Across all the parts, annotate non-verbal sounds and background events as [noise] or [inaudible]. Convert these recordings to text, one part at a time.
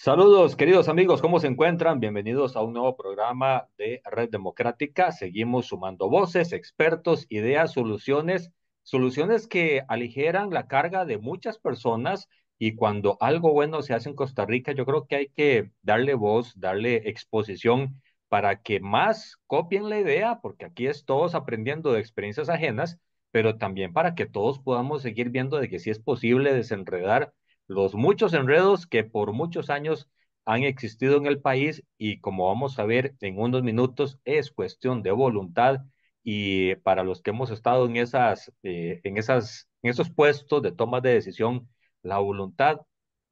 Saludos, queridos amigos, ¿cómo se encuentran? Bienvenidos a un nuevo programa de Red Democrática. Seguimos sumando voces, expertos, ideas, soluciones, soluciones que aligeran la carga de muchas personas y cuando algo bueno se hace en Costa Rica, yo creo que hay que darle voz, darle exposición para que más copien la idea, porque aquí es todos aprendiendo de experiencias ajenas, pero también para que todos podamos seguir viendo de que sí es posible desenredar los muchos enredos que por muchos años han existido en el país y como vamos a ver en unos minutos, es cuestión de voluntad y para los que hemos estado en, esas, eh, en, esas, en esos puestos de toma de decisión, la voluntad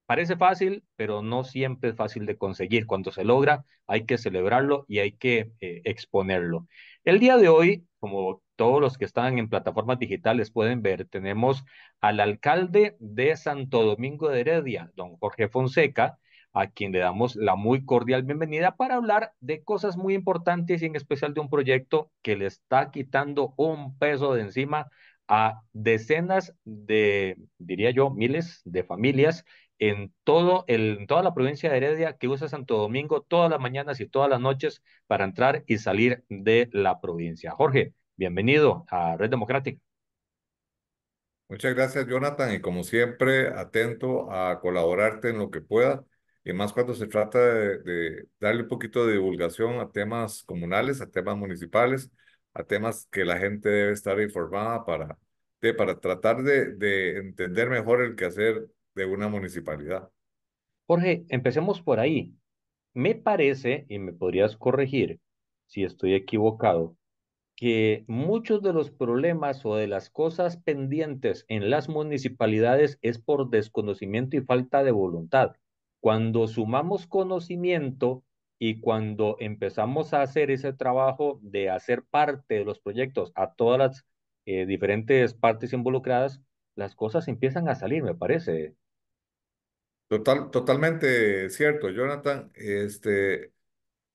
parece fácil, pero no siempre es fácil de conseguir. Cuando se logra, hay que celebrarlo y hay que eh, exponerlo. El día de hoy, como todos los que están en plataformas digitales pueden ver, tenemos al alcalde de Santo Domingo de Heredia, don Jorge Fonseca, a quien le damos la muy cordial bienvenida para hablar de cosas muy importantes y en especial de un proyecto que le está quitando un peso de encima a decenas de, diría yo, miles de familias en, todo el, toda la provincia de Heredia que usa Santo Domingo todas las mañanas y todas las noches para entrar y salir de la provincia. Jorge, bienvenido a Red Democrática. Muchas gracias, Jonathan, y como siempre, atento a colaborarte en lo que pueda, y más cuando se trata de, de darle un poquito de divulgación a temas comunales, a temas municipales, a temas que la gente debe estar informada para, de, para tratar de, de entender mejor el quehacer de una municipalidad. Jorge, empecemos por ahí. Me parece, y me podrías corregir si estoy equivocado, que muchos de los problemas o de las cosas pendientes en las municipalidades es por desconocimiento y falta de voluntad. Cuando sumamos conocimiento y cuando empezamos a hacer ese trabajo de hacer parte de los proyectos a todas las eh, diferentes partes involucradas, las cosas empiezan a salir, me parece, totalmente cierto, Jonathan. Este,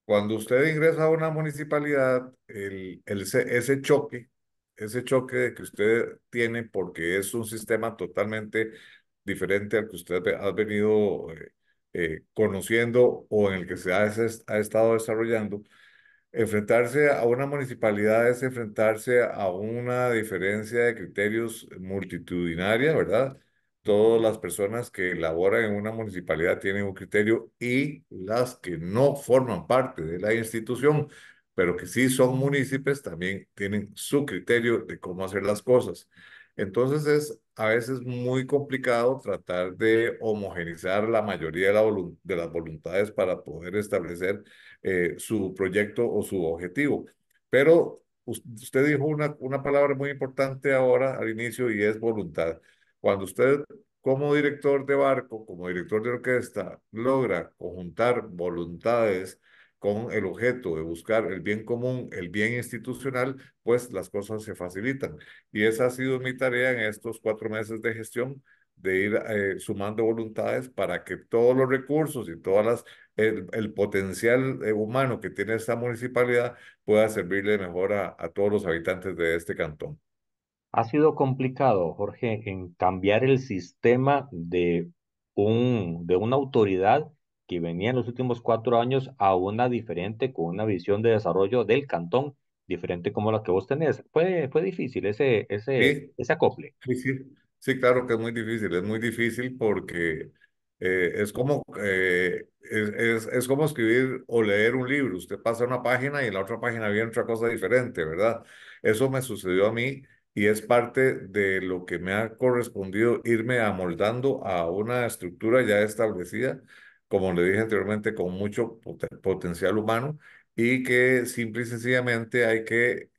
cuando usted ingresa a una municipalidad, el, el, ese choque, ese choque que usted tiene, porque es un sistema totalmente diferente al que usted ha venido eh, eh, conociendo o en el que se ha, ha estado desarrollando, enfrentarse a una municipalidad es enfrentarse a una diferencia de criterios multitudinaria, ¿verdad? todas las personas que laboran en una municipalidad tienen un criterio y las que no forman parte de la institución, pero que sí son municipios, también tienen su criterio de cómo hacer las cosas. Entonces es a veces muy complicado tratar de homogenizar la mayoría de, las voluntades para poder establecer eh, su proyecto o su objetivo. Pero usted dijo una palabra muy importante ahora al inicio y es voluntad. Cuando usted como director de barco, como director de orquesta, logra conjuntar voluntades con el objeto de buscar el bien común, el bien institucional, pues las cosas se facilitan. Y esa ha sido mi tarea en estos cuatro meses de gestión, de ir eh, sumando voluntades para que todos los recursos y todas las el, potencial eh, humano que tiene esta municipalidad pueda servirle mejor a todos los habitantes de este cantón. Ha sido complicado, Jorge, en cambiar el sistema de, un, de una autoridad que venía en los últimos cuatro años a una diferente, con una visión de desarrollo del cantón diferente como la que vos tenés. Fue, fue difícil ese, ese, ese acople. Sí, sí. claro que es muy difícil. Es muy difícil porque eh, es, como, eh, es, como escribir o leer un libro. Usted pasa una página y en la otra página viene otra cosa diferente, ¿verdad? Eso me sucedió a mí y es parte de lo que me ha correspondido irme amoldando a una estructura ya establecida, como le dije anteriormente, con mucho potencial humano y que simple y sencillamente hay que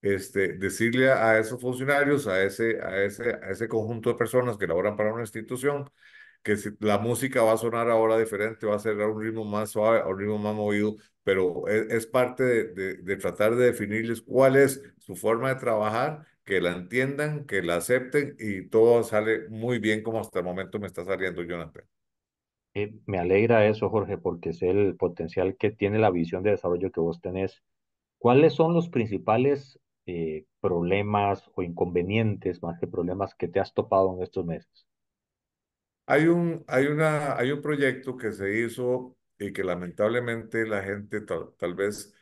este, decirle a esos funcionarios, a ese, a, ese, a ese conjunto de personas que laboran para una institución, que la música va a sonar ahora diferente, va a ser a un ritmo más suave, a un ritmo más movido, pero e-, es, parte de tratar de definirles cuál es su forma de trabajar que la entiendan, que la acepten y todo sale muy bien como hasta el momento me está saliendo, Jonathan. Eh, me alegra eso, Jorge, porque es el potencial que tiene la visión de desarrollo que vos tenés. ¿Cuáles son los principales eh, problemas o inconvenientes, más que problemas, que te has topado en estos meses? Hay un, hay una, hay un proyecto que se hizo y que lamentablemente la gente tal vez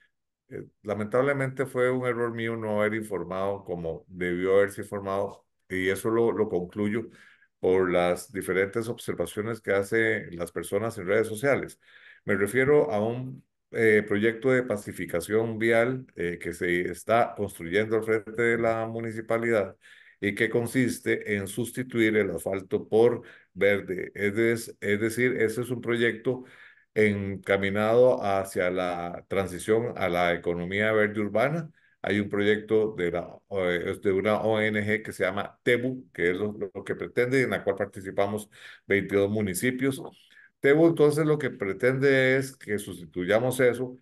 eh, lamentablemente fue un error mío no haber informado como debió haberse informado y eso lo, lo concluyo por las diferentes observaciones que hacen las personas en redes sociales. Me refiero a un eh, proyecto de pacificación vial eh, que se está construyendo al frente de la municipalidad y que consiste en sustituir el asfalto por verde. Es, es decir, ese es un proyecto encaminado hacia la transición a la economía verde urbana. Hay un proyecto de, eh, de una ONG que se llama TEBU, que es lo, que pretende y en la cual participamos 22 municipios. TEBU entonces lo que pretende es que sustituyamos eso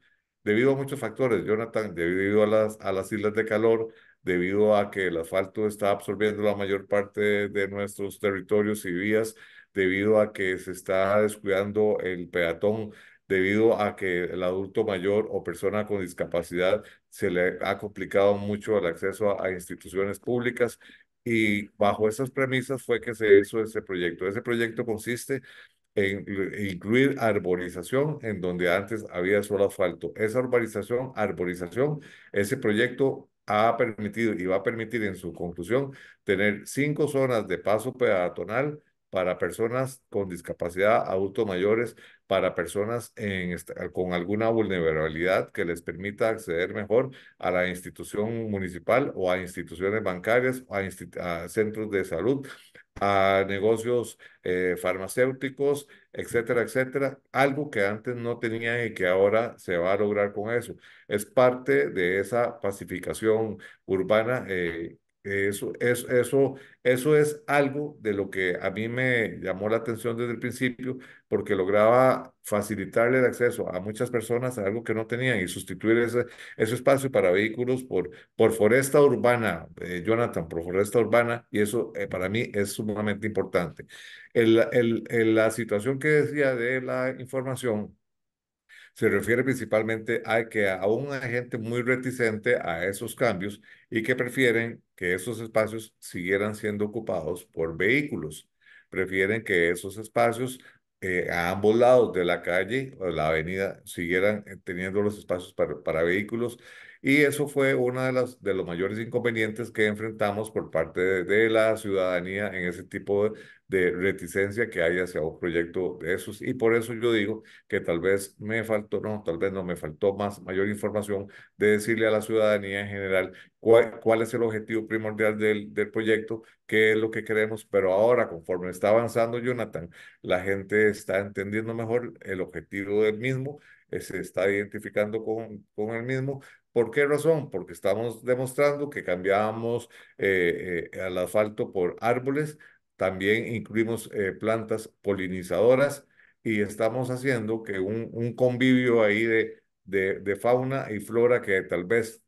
debido a muchos factores, Jonathan, debido a las, a las islas de calor, debido a que el asfalto está absorbiendo la mayor parte de nuestros territorios y vías, debido a que se está descuidando el peatón, debido a que el adulto mayor o persona con discapacidad se le ha complicado mucho el acceso a, instituciones públicas y bajo esas premisas fue que se hizo ese proyecto. Ese proyecto consiste en incluir arborización en donde antes había solo asfalto. Esa urbanización, arborización, ese proyecto ha permitido y va a permitir en su conclusión tener cinco zonas de paso peatonal para personas con discapacidad, adultos mayores, para personas en, con alguna vulnerabilidad que les permita acceder mejor a la institución municipal o a instituciones bancarias, a, centros de salud, a negocios eh, farmacéuticos, etcétera, etcétera. Algo que antes no tenían y que ahora se va a lograr con eso. Es parte de esa pacificación urbana. Eh, eso, eso, eso, eso es algo de lo que a mí me llamó la atención desde el principio, porque lograba facilitarle el acceso a muchas personas a algo que no tenían y sustituir ese, ese espacio para vehículos por, por foresta urbana, eh, Jonathan, por foresta urbana, y eso eh, para mí es sumamente importante. el, la situación que decía de la información se refiere principalmente a que aún hay gente muy reticente a esos cambios y que prefieren que esos espacios siguieran siendo ocupados por vehículos. Prefieren que esos espacios eh, a ambos lados de la calle o la avenida siguieran eh, teniendo los espacios para, vehículos. Y eso fue uno de, las, de los mayores inconvenientes que enfrentamos por parte de la ciudadanía en ese tipo de, de reticencia que hay hacia un proyecto de esos. Y por eso yo digo que tal vez me faltó, no, tal vez no, me faltó más, mayor información de decirle a la ciudadanía en general cuál, es el objetivo primordial del, del proyecto, qué es lo que queremos, pero ahora conforme está avanzando Jonathan, la gente está entendiendo mejor el objetivo del mismo, eh, se está identificando con, con el mismo, ¿Por qué razón? Porque estamos demostrando que cambiamos eh, al eh, asfalto por árboles, también incluimos eh, plantas polinizadoras y estamos haciendo que un, un convivio ahí de, de, fauna y flora que tal vez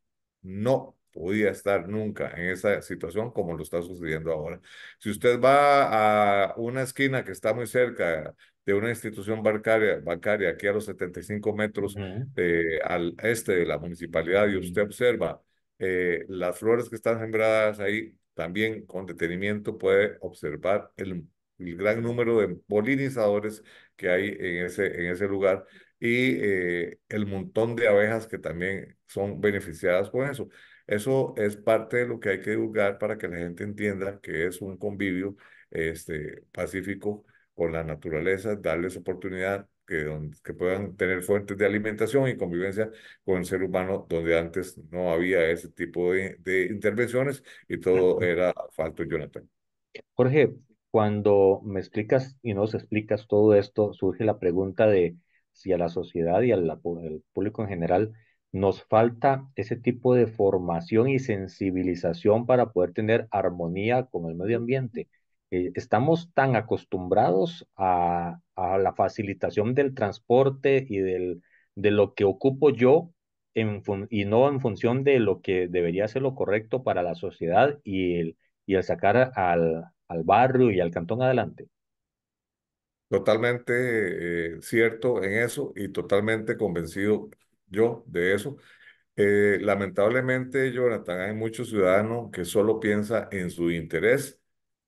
no podía estar nunca en esa situación como lo está sucediendo ahora. Si usted va a una esquina que está muy cerca de una institución bancaria, bancaria aquí a los 75 metros eh, al este de la municipalidad y usted observa eh, las flores que están sembradas ahí, también con detenimiento puede observar el, gran número de polinizadores que hay en ese, en ese lugar y eh, el montón de abejas que también son beneficiadas por eso. Eso es parte de lo que hay que divulgar para que la gente entienda que es un convivio este, pacífico con la naturaleza, darles oportunidad que, puedan tener fuentes de alimentación y convivencia con el ser humano, donde antes no había ese tipo de, intervenciones y todo era falto, Jonathan. Jorge, cuando me explicas y nos explicas todo esto, surge la pregunta de si a la sociedad y al público en general nos falta ese tipo de formación y sensibilización para poder tener armonía con el medio ambiente. Eh, estamos tan acostumbrados a, la facilitación del transporte y del, de lo que ocupo yo en y no en función de lo que debería ser lo correcto para la sociedad y el, y el sacar al, al barrio y al cantón adelante. Totalmente eh, cierto en eso y totalmente convencido yo de eso. Eh, lamentablemente, Jonathan, hay muchos ciudadanos que solo piensan en su interés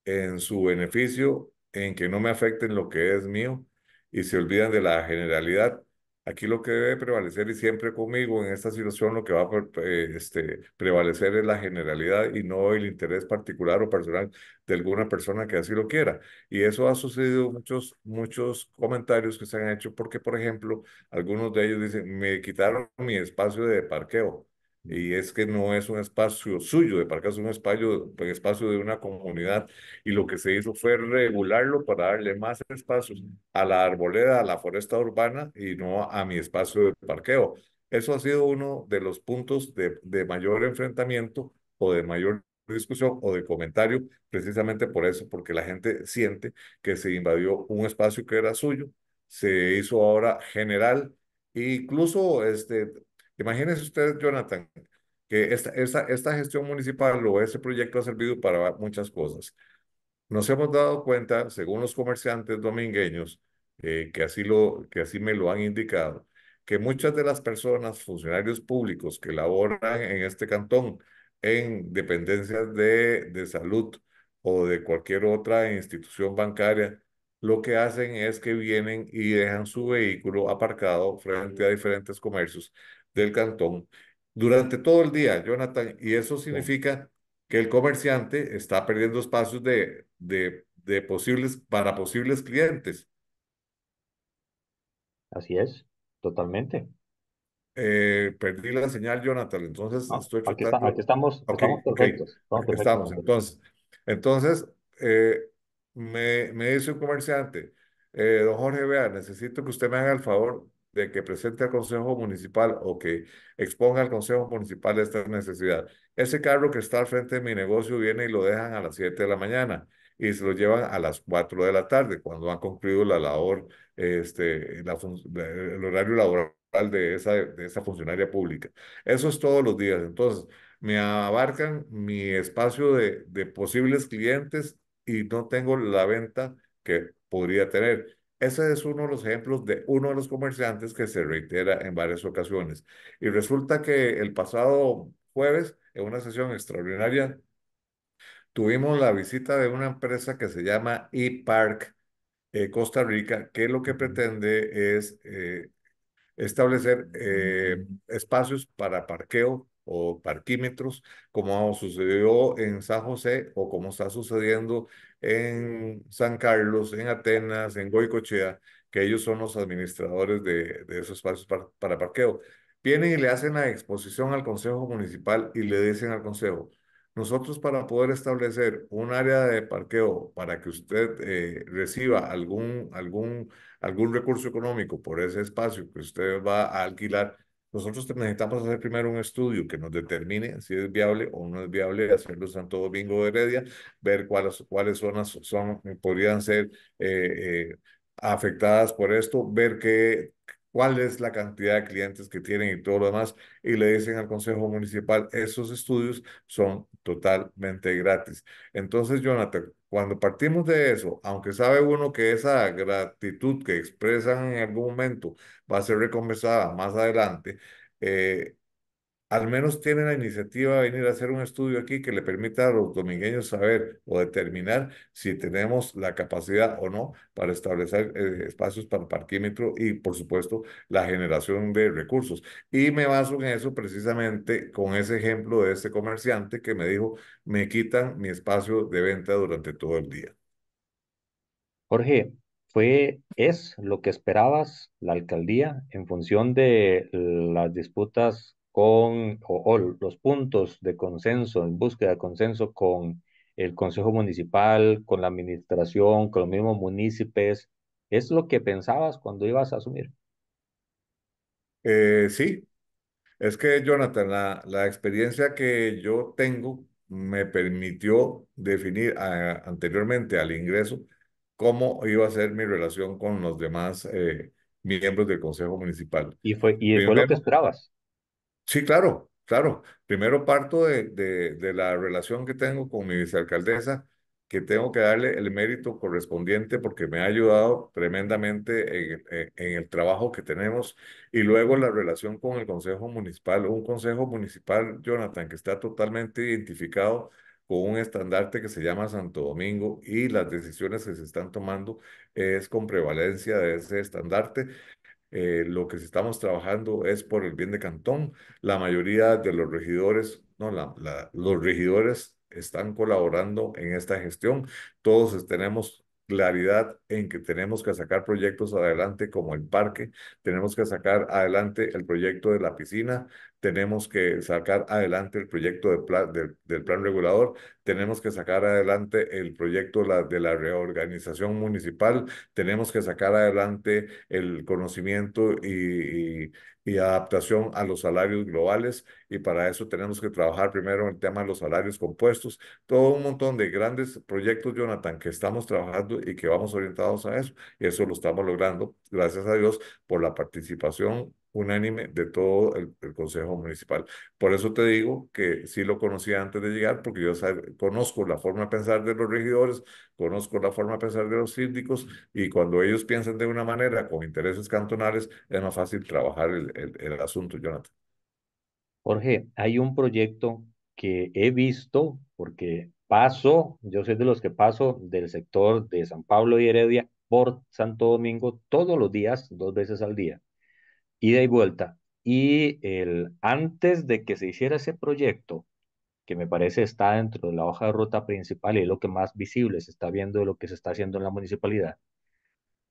en su beneficio, en que no me afecten lo que es mío y se olvidan de la generalidad. Aquí lo que debe prevalecer y siempre conmigo en esta situación lo que va a eh, este, prevalecer es la generalidad y no el interés particular o personal de alguna persona que así lo quiera. Y eso ha sucedido muchos muchos comentarios que se han hecho porque, por ejemplo, algunos de ellos dicen, me quitaron mi espacio de parqueo. Mm. y es que no es un espacio suyo de parque, es un espacio, un pues, espacio de una comunidad y lo que se hizo fue regularlo para darle más espacios mm. a la arboleda, a la foresta urbana y no a mi espacio de parqueo. Eso ha sido uno de los puntos de, de mayor enfrentamiento o de mayor discusión o de comentario, precisamente por eso, porque la gente siente que se invadió un espacio que era suyo, se hizo ahora general e incluso este, Imagínense ustedes, Jonathan, que esta, esta, gestión municipal o ese proyecto ha servido para muchas cosas. Nos hemos dado cuenta, según los comerciantes domingueños, eh, que, así lo, que así me lo han indicado, que muchas de las personas, funcionarios públicos que laboran en este cantón, en dependencias de, de salud o de cualquier otra institución bancaria, lo que hacen es que vienen y dejan su vehículo aparcado frente a diferentes comercios del cantón durante todo el día, Jonathan, y eso significa que el comerciante está perdiendo espacios de, de, posibles, para posibles clientes. Así es, totalmente. Eh, perdí la señal, Jonathan, entonces estoy aquí, estamos, estamos, entonces, entonces eh, me, dice un comerciante, eh, don Jorge, vea, necesito que usted me haga el favor de que presente al Consejo Municipal o que exponga al Consejo Municipal esta necesidad. Ese carro que está al frente de mi negocio viene y lo dejan a las 7 de la mañana y se lo llevan a las 4 de la tarde, cuando han concluido la labor, este, el horario laboral de esa, de esa funcionaria pública. Eso es todos los días. Entonces, me abarcan mi espacio de, de posibles clientes y no tengo la venta que podría tener. Ese es uno de los ejemplos de uno de los comerciantes que se reitera en varias ocasiones. Y resulta que el pasado jueves, en una sesión extraordinaria, tuvimos la visita de una empresa que se llama ePark eh, Costa Rica, que lo que pretende es eh, establecer eh, espacios para parqueo o parquímetros, como sucedió en San José o como está sucediendo en San Carlos, en Atenas, en Goicochea, que ellos son los administradores de, esos espacios para, parqueo. Vienen y le hacen la exposición al Consejo Municipal y le dicen al Consejo, nosotros para poder establecer un área de parqueo para que usted eh, reciba algún, algún, algún recurso económico por ese espacio que usted va a alquilar, nosotros necesitamos hacer primero un estudio que nos determine si es viable o no es viable hacerlo en Santo Domingo de Heredia, ver cuáles, cuáles zonas son, podrían ser eh, eh, afectadas por esto, ver qué cuál es la cantidad de clientes que tienen y todo lo demás, y le dicen al Consejo Municipal, esos estudios son totalmente gratis. Entonces, Jonathan, cuando partimos de eso, aunque sabe uno que esa gratitud que expresan en algún momento va a ser recompensada más adelante, eh, al menos tiene la iniciativa de venir a hacer un estudio aquí que le permita a los domingueños saber o determinar si tenemos la capacidad o no para establecer eh, espacios para parquímetro y, por supuesto, la generación de recursos. Y me baso en eso precisamente con ese ejemplo de ese comerciante que me dijo, me quitan mi espacio de venta durante todo el día. Jorge, fue, es lo que esperabas la alcaldía en función de las disputas con o, los puntos de consenso, en búsqueda de consenso con el Consejo Municipal, con la administración, con los mismos municipios. ¿Es lo que pensabas cuando ibas a asumir? Eh, sí, es que Jonathan, la, la, experiencia que yo tengo me permitió definir anteriormente al ingreso cómo iba a ser mi relación con los demás eh, miembros del Consejo Municipal. Y fue, y fue lo que esperabas. Sí, claro, claro. Primero parto de, la relación que tengo con mi vicealcaldesa, que tengo que darle el mérito correspondiente porque me ha ayudado tremendamente en, el trabajo que tenemos y luego la relación con el Consejo Municipal, un Consejo Municipal, Jonathan, que está totalmente identificado con un estandarte que se llama Santo Domingo y las decisiones que se están tomando es con prevalencia de ese estandarte eh, lo que estamos trabajando es por el bien de Cantón. La mayoría de los regidores, no, los regidores están colaborando en esta gestión. Todos tenemos claridad en que tenemos que sacar proyectos adelante como el parque, tenemos que sacar adelante el proyecto de la piscina, tenemos que sacar adelante el proyecto del plan regulador, tenemos que sacar adelante el proyecto la, de la reorganización municipal, tenemos que sacar adelante el conocimiento y, y, adaptación a los salarios globales y para eso tenemos que trabajar primero en el tema de los salarios compuestos, todo un montón de grandes proyectos, Jonathan, que estamos trabajando y que vamos orientados a eso. Y eso lo estamos logrando, gracias a Dios, por la participación unánime de todo el, Consejo Municipal. Por eso te digo que sí lo conocía antes de llegar, porque yo conozco la forma de pensar de los regidores, conozco la forma de pensar de los síndicos, y cuando ellos piensan de una manera con intereses cantonales, es más fácil trabajar el, el, el asunto, Jonathan. Jorge, hay un proyecto que he visto, porque paso, yo soy de los que paso del sector de San Pablo y Heredia por Santo Domingo todos los días, dos veces al día ida y vuelta. Y el, antes de que se hiciera ese proyecto, que me parece está dentro de la hoja de ruta principal y es lo que más visible se está viendo de lo que se está haciendo en la municipalidad,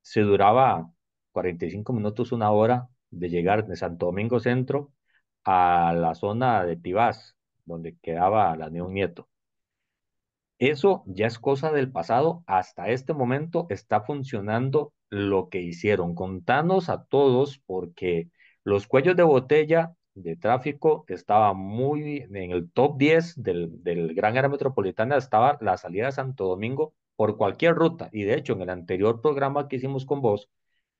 se duraba 45 minutos, una hora de llegar de Santo Domingo Centro a la zona de Tibás, donde quedaba la Neon Nieto. Eso ya es cosa del pasado. Hasta este momento está funcionando lo que hicieron. Contanos a todos porque los cuellos de botella de tráfico estaban muy en el top 10 del, gran área metropolitana, estaba la salida de Santo Domingo por cualquier ruta. Y de hecho, en el anterior programa que hicimos con vos,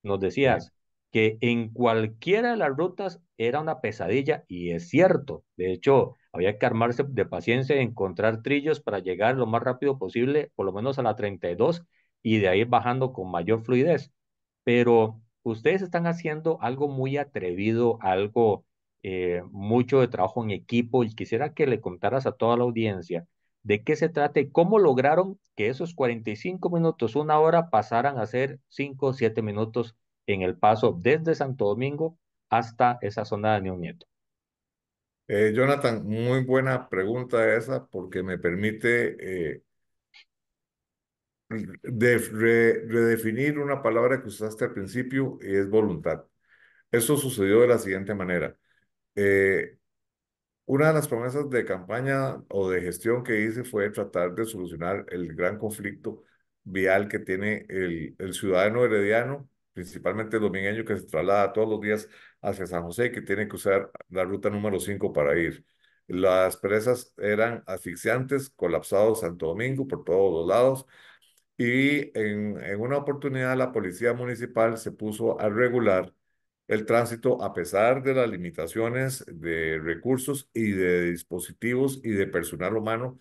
nos decías que en cualquiera de las rutas era una pesadilla y es cierto. De hecho, había que armarse de paciencia y encontrar trillos para llegar lo más rápido posible, por lo menos a la 32 y de ahí bajando con mayor fluidez. Pero ustedes están haciendo algo muy atrevido, algo eh, mucho de trabajo en equipo y quisiera que le contaras a toda la audiencia de qué se trata y cómo lograron que esos 45 minutos, una hora, pasaran a ser 5 o 7 minutos en el paso desde Santo Domingo hasta esa zona de Neon eh, Jonathan, muy buena pregunta esa porque me permite eh, redefinir una palabra que usaste al principio es voluntad. Eso sucedió de la siguiente manera. Eh, una de las promesas de campaña o de gestión que hice fue tratar de solucionar el gran conflicto vial que tiene el, ciudadano herediano, principalmente el domingueño que se traslada todos los días hacia San José que tiene que usar la ruta número 5 para ir. Las presas eran asfixiantes, colapsados Santo Domingo por todos los lados y en, una oportunidad la policía municipal se puso a regular el tránsito a pesar de las limitaciones de recursos y de dispositivos y de personal humano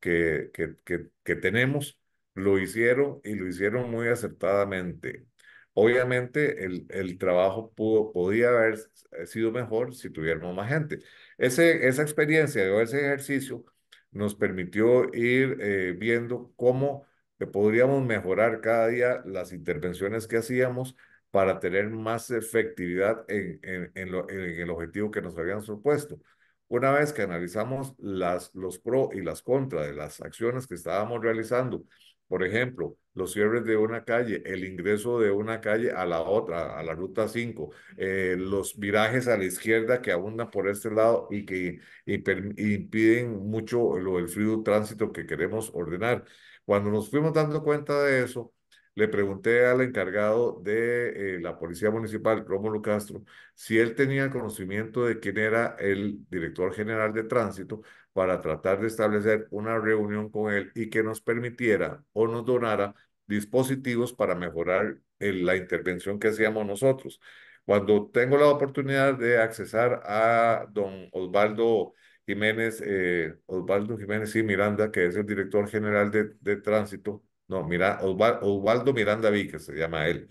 que, que, tenemos, lo hicieron y lo hicieron muy acertadamente. Obviamente el, trabajo pudo, podía haber sido mejor si tuviéramos más gente. Ese, esa experiencia o ese ejercicio nos permitió ir eh, viendo cómo que podríamos mejorar cada día las intervenciones que hacíamos para tener más efectividad en, en, en, lo, en el objetivo que nos habían supuesto. Una vez que analizamos las, los pro y las contras de las acciones que estábamos realizando, por ejemplo, los cierres de una calle, el ingreso de una calle a la otra, a la ruta 5, eh, los virajes a la izquierda que abundan por este lado y que impiden mucho lo, el fluido tránsito que queremos ordenar. Cuando nos fuimos dando cuenta de eso, le pregunté al encargado de eh, la Policía Municipal, Rómulo Castro, si él tenía conocimiento de quién era el director general de tránsito para tratar de establecer una reunión con él y que nos permitiera o nos donara dispositivos para mejorar eh, la intervención que hacíamos nosotros. Cuando tengo la oportunidad de accesar a don Osvaldo Jiménez, eh, Osvaldo Jiménez y Miranda, que es el director general de, tránsito. No, mira, Osvaldo, Osvaldo Miranda Víquez, se llama él.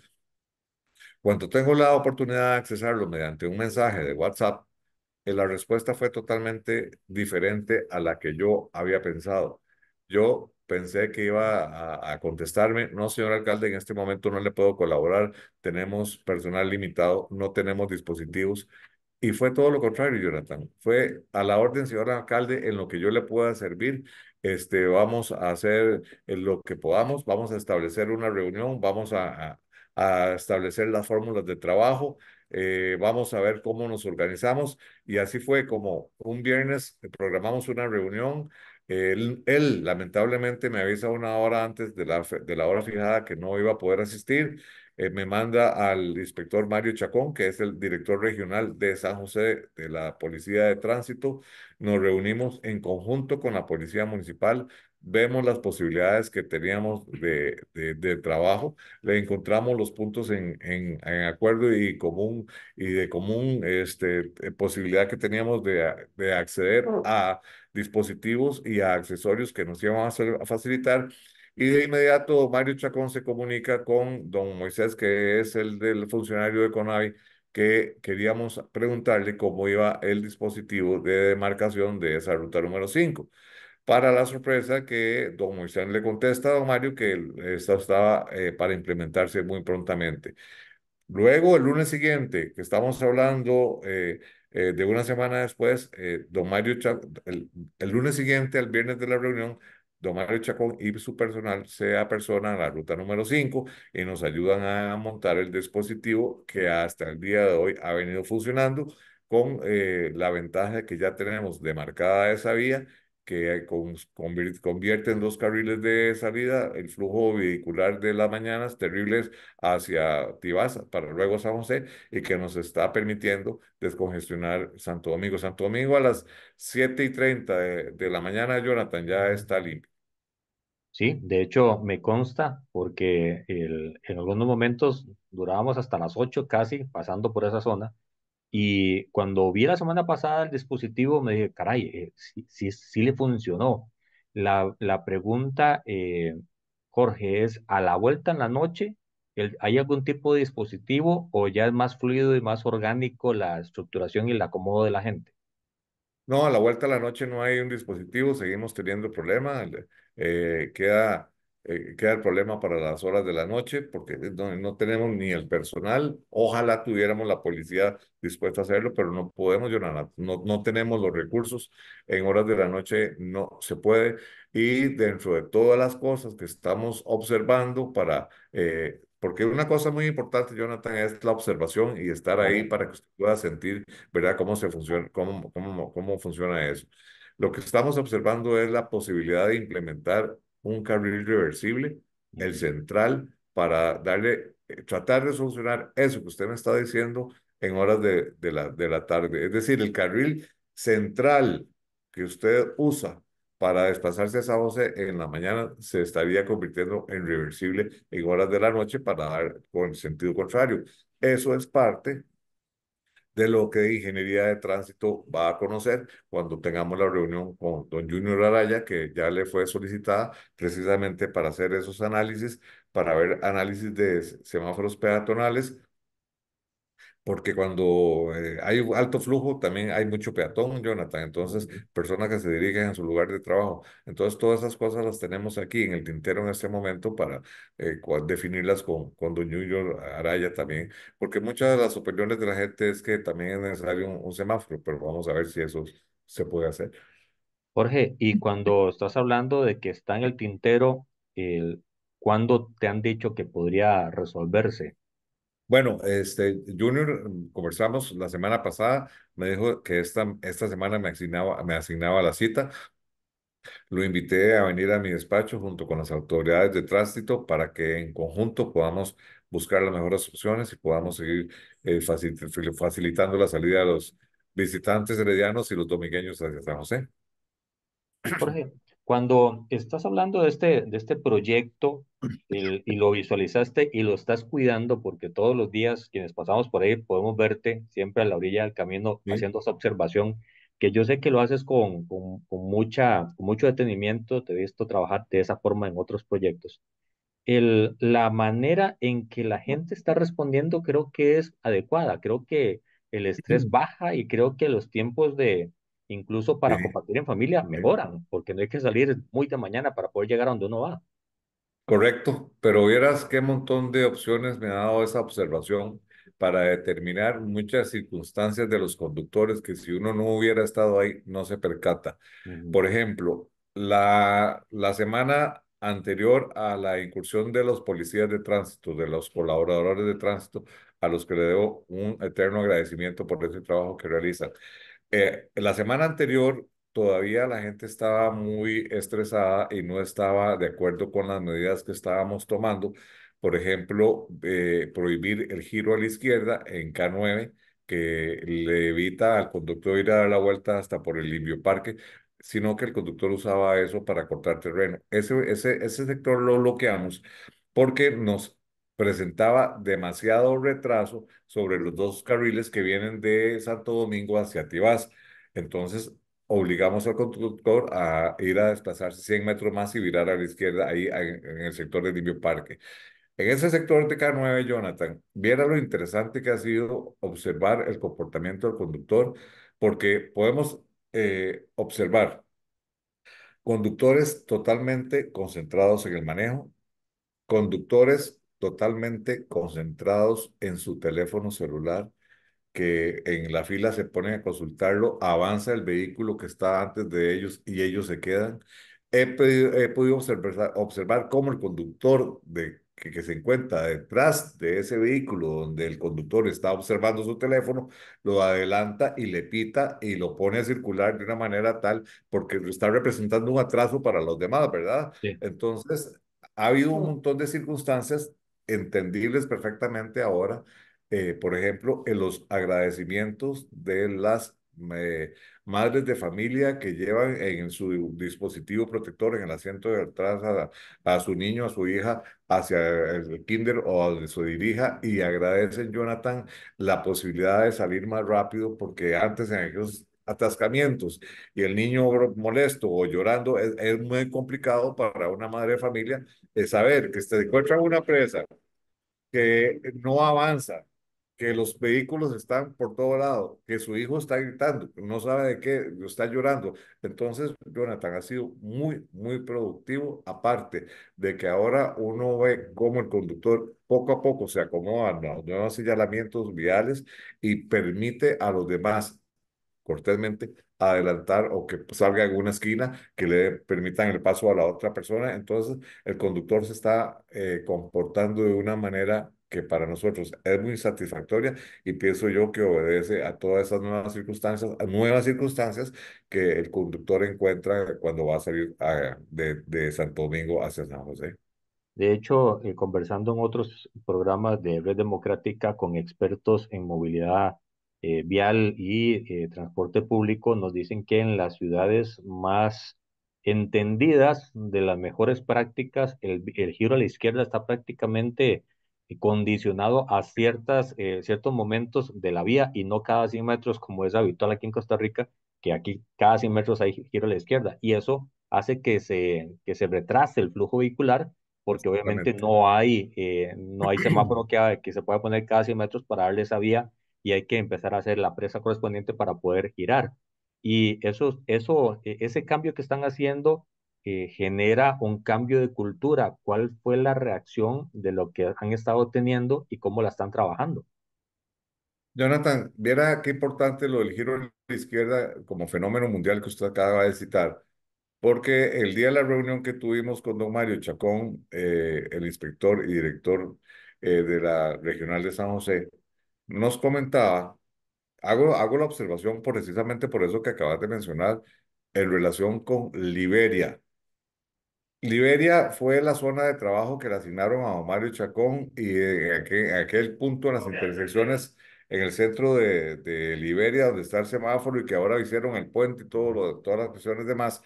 Cuando tengo la oportunidad de accesarlo mediante un mensaje de WhatsApp, eh, la respuesta fue totalmente diferente a la que yo había pensado. Yo pensé que iba a, a, contestarme, no, señor alcalde, en este momento no le puedo colaborar, tenemos personal limitado, no tenemos dispositivos, y fue todo lo contrario, Jonathan. Fue a la orden, señor alcalde, en lo que yo le pueda servir. Este, vamos a hacer eh, lo que podamos, vamos a establecer una reunión, vamos a, establecer las fórmulas de trabajo, eh, vamos a ver cómo nos organizamos. Y así fue como un viernes programamos una reunión. Él, él lamentablemente me avisa una hora antes de la, de la hora fijada que no iba a poder asistir eh, me manda al inspector Mario Chacón, que es el director regional de San José de la Policía de Tránsito. Nos reunimos en conjunto con la Policía Municipal, vemos las posibilidades que teníamos de, trabajo, le encontramos los puntos en, en, acuerdo y común y de común este, eh, posibilidad que teníamos de, de acceder a dispositivos y a accesorios que nos iban a facilitar y de inmediato Mario Chacón se comunica con don Moisés, que es el del funcionario de CONAVI, que queríamos preguntarle cómo iba el dispositivo de demarcación de esa ruta número 5. Para la sorpresa que don Moisés le contesta a don Mario que esto estaba eh, para implementarse muy prontamente. Luego, el lunes siguiente, que estamos hablando eh, eh, de una semana después, don Mario, Chacón el lunes siguiente, al viernes de la reunión, Don Mario Chacón y su personal se apersonan a la ruta número 5 y nos ayudan a montar el dispositivo que hasta el día de hoy ha venido funcionando con eh, la ventaja que ya tenemos demarcada esa vía que convierte, en dos carriles de salida el flujo vehicular de las mañanas terribles hacia Tibasa para luego San José y que nos está permitiendo descongestionar Santo Domingo. Santo Domingo a las 7 y 30 de, de la mañana, Jonathan, ya está limpio. Sí, de hecho me consta porque el, en algunos momentos durábamos hasta las 8 casi pasando por esa zona y cuando vi la semana pasada el dispositivo me dije, caray, eh, sí, sí, le funcionó. La, la pregunta, eh, Jorge, es, ¿a la vuelta en la noche hay algún tipo de dispositivo o ya es más fluido y más orgánico la estructuración y el acomodo de la gente? No, a la vuelta en la noche no hay un dispositivo, seguimos teniendo problemas. Eh, queda, eh, queda el problema para las horas de la noche porque no, no tenemos ni el personal. Ojalá tuviéramos la policía dispuesta a hacerlo, pero no podemos, Jonathan. No, no tenemos los recursos. En horas de la noche no se puede. Y dentro de todas las cosas que estamos observando para... Eh, porque una cosa muy importante, Jonathan, es la observación y estar ahí para que usted pueda sentir, ¿verdad?, cómo se funciona, cómo, cómo, cómo funciona eso. Lo que estamos observando es la posibilidad de implementar un carril reversible, el central, para darle, eh, tratar de solucionar eso que usted me está diciendo en horas de, la, de la tarde. Es decir, el carril central que usted usa para desplazarse a San en la mañana se estaría convirtiendo en reversible en horas de la noche para dar con sentido contrario. Eso es parte de lo que Ingeniería de Tránsito va a conocer cuando tengamos la reunión con don Junior Araya, que ya le fue solicitada precisamente para hacer esos análisis, para ver análisis de semáforos peatonales, porque cuando eh, hay alto flujo también hay mucho peatón, Jonathan, entonces personas que se dirigen a su lugar de trabajo. Entonces todas esas cosas las tenemos aquí en el tintero en este momento para eh, definirlas con, con New York Araya también, porque muchas de las opiniones de la gente es que también es necesario un, semáforo, pero vamos a ver si eso se puede hacer. Jorge, y cuando estás hablando de que está en el tintero, el, ¿cuándo te han dicho que podría resolverse? Bueno, este, Junior, mm, conversamos la semana pasada, me dijo que esta, esta semana me asignaba, me asignaba la cita. Lo invité a venir a mi despacho junto con las autoridades de tránsito para que en conjunto podamos buscar las mejores opciones y podamos seguir eh, facilitando la salida de los visitantes heredianos y los domingueños hacia San José. Jorge, cuando estás hablando de este, de este proyecto [clears throat] y lo visualizaste y lo estás cuidando, porque todos los días quienes pasamos por ahí podemos verte siempre a la orilla del camino haciendo esa observación, que yo sé que lo haces con, con, mucha, mucho detenimiento, te he visto trabajar de esa forma en otros proyectos. El, la manera en que la gente está respondiendo creo que es adecuada, creo que el estrés baja y creo que los tiempos de, incluso para compartir en familia, mejoran, porque no hay que salir muy de mañana para poder llegar a donde uno va. Correcto, pero vieras qué montón de opciones me ha dado esa observación para determinar muchas circunstancias de los conductores que si uno no hubiera estado ahí, no se percata. Por ejemplo, la, la semana anterior a la incursión de los policías de tránsito, de los colaboradores de tránsito, a los que le debo un eterno agradecimiento por ese trabajo que realizan. Eh, la semana anterior todavía la gente estaba muy estresada y no estaba de acuerdo con las medidas que estábamos tomando. Por ejemplo, eh, prohibir el giro a la izquierda en K9, que le evita al conductor ir a dar la vuelta hasta por el limpio parque, sino que el conductor usaba eso para cortar terreno. Ese, ese, ese sector lo bloqueamos porque nos presentaba demasiado retraso sobre los dos carriles que vienen de Santo Domingo hacia Tibás. Entonces, obligamos al conductor a ir a desplazarse 100 metros más y virar a la izquierda ahí en, el sector de Livio Parque. En ese sector de K9, Jonathan, viera lo interesante que ha sido observar el comportamiento del conductor, porque podemos eh, observar conductores totalmente concentrados en el manejo, conductores totalmente concentrados en su teléfono celular, que en la fila se ponen a consultarlo, avanza el vehículo que está antes de ellos y ellos se quedan. He, podido observar, cómo el conductor de, que, se encuentra detrás de ese vehículo donde el conductor está observando su teléfono, lo adelanta y le pita y lo pone a circular de una manera tal porque está representando un atraso para los demás, ¿verdad? Entonces, ha habido un montón de circunstancias entendibles perfectamente ahora, eh, por ejemplo, en los agradecimientos de las madres de familia que llevan en su dispositivo protector, en el asiento de atrás, a, su niño, a su hija, hacia el kinder o a donde se dirija y agradecen, Jonathan, la posibilidad de salir más rápido porque antes en aquellos atascamientos y el niño molesto o llorando, es, muy complicado para una madre de familia saber que se encuentra una presa que no avanza, que los vehículos están por todo lado, que su hijo está gritando, no sabe de qué, está llorando. Entonces, Jonathan ha sido muy, muy productivo, aparte de que ahora uno ve cómo el conductor poco a poco se acomoda a los nuevos señalamientos viales y permite a los demás cortésmente, adelantar o que salga alguna esquina que le permitan el paso a la otra persona. Entonces, el conductor se está eh, comportando de una manera que para nosotros es muy satisfactoria y pienso yo que obedece a todas esas nuevas circunstancias, nuevas circunstancias que el conductor encuentra cuando va a salir ah, de, de Santo Domingo hacia San José. De hecho, eh, conversando en otros programas de Red Democrática con expertos en movilidad eh, vial y eh, transporte público nos dicen que en las ciudades más entendidas de las mejores prácticas, el, giro a la izquierda está prácticamente condicionado a ciertas, eh, ciertos momentos de la vía y no cada 100 metros como es habitual aquí en Costa Rica, que aquí cada 100 metros hay giro a la izquierda y eso hace que se, que se retrase el flujo vehicular porque obviamente no hay, no hay semáforo que, que se pueda poner cada 100 metros para darle esa vía y hay que empezar a hacer la presa correspondiente para poder girar. Y eso, eso, ese cambio que están haciendo eh, genera un cambio de cultura. ¿Cuál fue la reacción de lo que han estado teniendo y cómo la están trabajando? Jonathan, viera qué importante lo del giro de la izquierda como fenómeno mundial que usted acaba de citar, porque el día de la reunión que tuvimos con don Mario Chacón, eh, el inspector y director eh, de la regional de San José, nos comentaba, hago, hago la observación precisamente por eso que acabas de mencionar en relación con Liberia. Liberia fue la zona de trabajo que le asignaron a Mario Chacón y en aquel, punto, en las intersecciones en el centro de, Liberia, donde está el semáforo y que ahora hicieron el puente y todo lo, todas las cuestiones demás,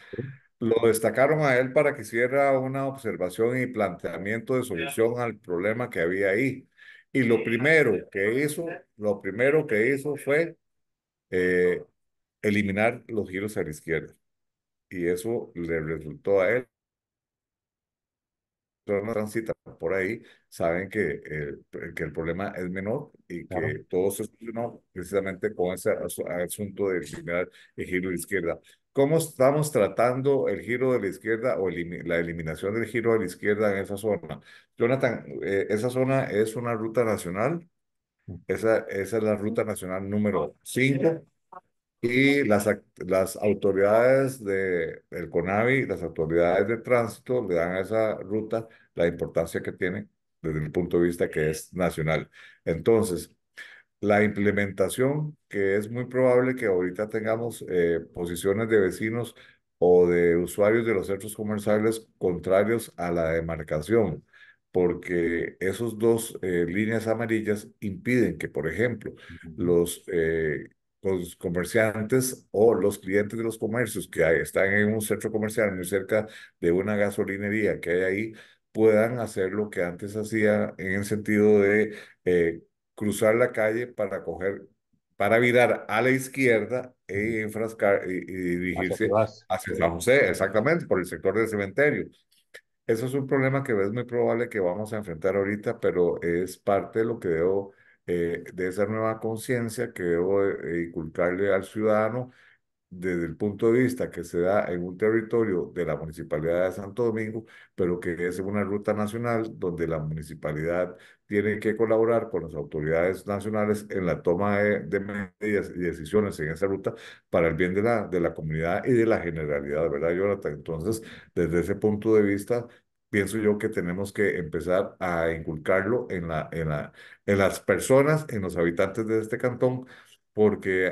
lo destacaron a él para que hiciera una observación y planteamiento de solución al problema que había ahí. Y lo primero que hizo, lo primero que hizo fue eh, eliminar los giros a la izquierda. Y eso le resultó a él. transita por ahí saben que, eh, que el problema es menor y que todos todo se solucionó precisamente con ese asunto de eliminar el giro a la izquierda. ¿Cómo estamos tratando el giro de la izquierda o la eliminación del giro de la izquierda en esa zona? Jonathan, eh, esa zona es una ruta nacional. Esa, esa es la ruta nacional número 5. Y las, las autoridades de, del CONAVI, las autoridades de tránsito, le dan a esa ruta la importancia que tiene desde el punto de vista que es nacional. Entonces, la implementación, que es muy probable que ahorita tengamos eh, posiciones de vecinos o de usuarios de los centros comerciales contrarios a la demarcación, porque esos dos eh, líneas amarillas impiden que, por ejemplo, eh, los, comerciantes o los clientes de los comercios que están en un centro comercial muy cerca de una gasolinería que hay ahí, puedan hacer lo que antes hacía en el sentido de cruzar la calle para coger, para virar a la izquierda e enfrascar y, dirigirse hacia San José, exactamente, por el sector del cementerio. Eso es un problema que es muy probable que vamos a enfrentar ahorita, pero es parte de lo que debo, eh, de esa nueva conciencia que debo eh, inculcarle al ciudadano desde el punto de vista que se da en un territorio de la Municipalidad de Santo Domingo, pero que es una ruta nacional donde la municipalidad tiene que colaborar con las autoridades nacionales en la toma de, medidas y decisiones en esa ruta para el bien de la, de la comunidad y de la generalidad, ¿verdad, Jonathan? Entonces, desde ese punto de vista, pienso yo que tenemos que empezar a inculcarlo en, la, en, la, en las personas, en los habitantes de este cantón, porque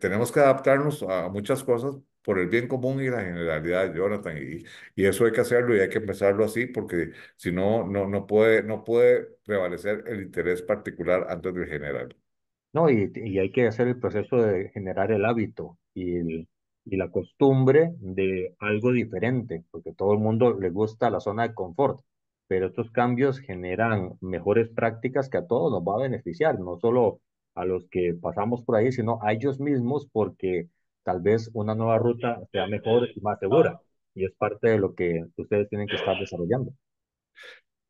tenemos que adaptarnos a muchas cosas por el bien común y la generalidad Jonathan, y, eso hay que hacerlo y hay que empezarlo así, porque si no, no, no, puede, no puede prevalecer el interés particular antes del general. No, y, y hay que hacer el proceso de generar el hábito y, el, y la costumbre de algo diferente, porque todo el mundo le gusta la zona de confort, pero estos cambios generan mejores prácticas que a todos nos va a beneficiar, no solo a los que pasamos por ahí, sino a ellos mismos porque tal vez una nueva ruta sea mejor y más segura. Y es parte de lo que ustedes tienen que estar desarrollando.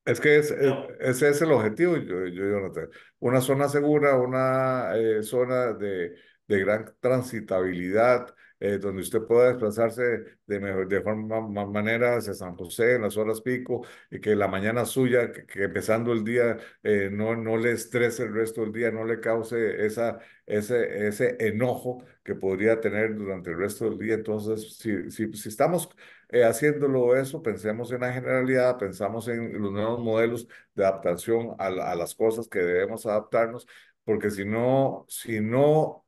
Es que es, ese es el objetivo, yo, yo, Jonathan. Una zona segura, una eh, zona de, de gran transitabilidad, eh, donde usted pueda desplazarse de, mejor, de forma más manera hacia San José en las horas pico y que la mañana suya, que, empezando el día eh, no, no le estrese el resto del día, no le cause esa, ese, ese enojo que podría tener durante el resto del día. Entonces, si, si, si estamos eh, haciéndolo eso, pensemos en la generalidad, pensamos en los nuevos modelos de adaptación a, a las cosas que debemos adaptarnos, porque si no, si no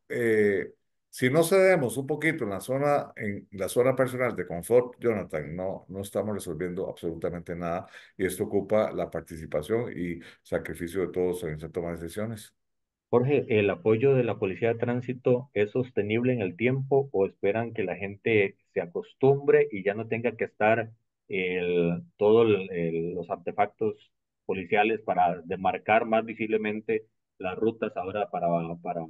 si no cedemos un poquito en la zona, en la zona personal de confort, Jonathan, no, no estamos resolviendo absolutamente nada y esto ocupa la participación y sacrificio de todos en esa toma de decisiones. Jorge, ¿el apoyo de la Policía de Tránsito es sostenible en el tiempo o esperan que la gente se acostumbre y ya no tenga que estar todos los artefactos policiales para demarcar más visiblemente las rutas ahora para, para